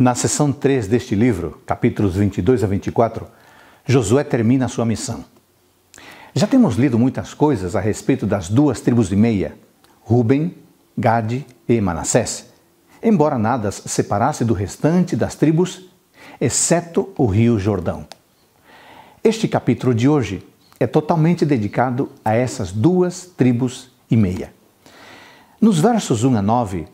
Na seção 3 deste livro, capítulos 22 a 24, Josué termina sua missão. Já temos lido muitas coisas a respeito das duas tribos e meia, Ruben, Gade e Manassés, embora nada se separasse do restante das tribos, exceto o rio Jordão. Este capítulo de hoje é totalmente dedicado a essas duas tribos e meia. Nos versos 1 a 9,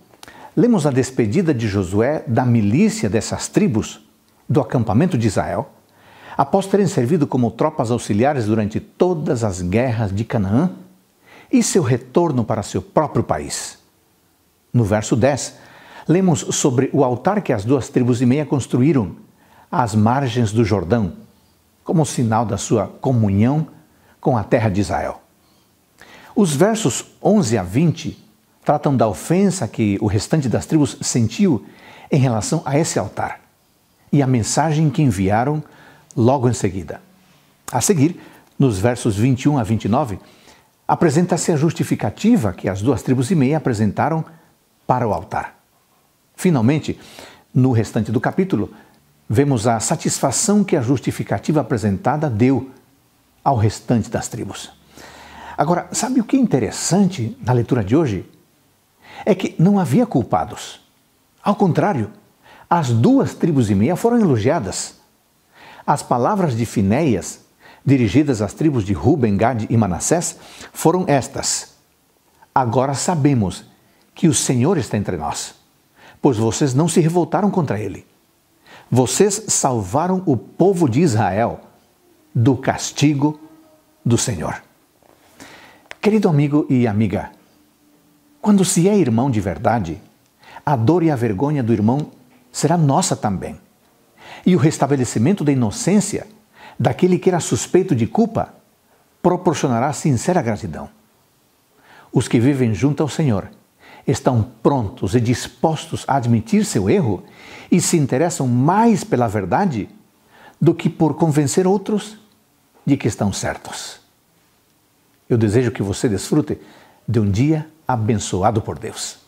lemos a despedida de Josué da milícia dessas tribos do acampamento de Israel, após terem servido como tropas auxiliares durante todas as guerras de Canaã, e seu retorno para seu próprio país. No verso 10, lemos sobre o altar que as duas tribos e meia construíram às margens do Jordão, como sinal da sua comunhão com a terra de Israel. Os versos 11 a 20 tratam da ofensa que o restante das tribos sentiu em relação a esse altar e a mensagem que enviaram logo em seguida. A seguir, nos versos 21 a 29, apresenta-se a justificativa que as duas tribos e meia apresentaram para o altar. Finalmente, no restante do capítulo, vemos a satisfação que a justificativa apresentada deu ao restante das tribos. Agora, sabe o que é interessante na leitura de hoje? é que não havia culpados. Ao contrário, as duas tribos e meia foram elogiadas. As palavras de Finéias, dirigidas às tribos de Ruben, Gad e Manassés, foram estas: Agora sabemos que o Senhor está entre nós, pois vocês não se revoltaram contra ele. Vocês salvaram o povo de Israel do castigo do Senhor. Querido amigo e amiga, quando se é irmão de verdade, a dor e a vergonha do irmão será nossa também. E o restabelecimento da inocência daquele que era suspeito de culpa proporcionará sincera gratidão. Os que vivem junto ao Senhor estão prontos e dispostos a admitir seu erro e se interessam mais pela verdade do que por convencer outros de que estão certos. Eu desejo que você desfrute de um dia abençoado por Deus.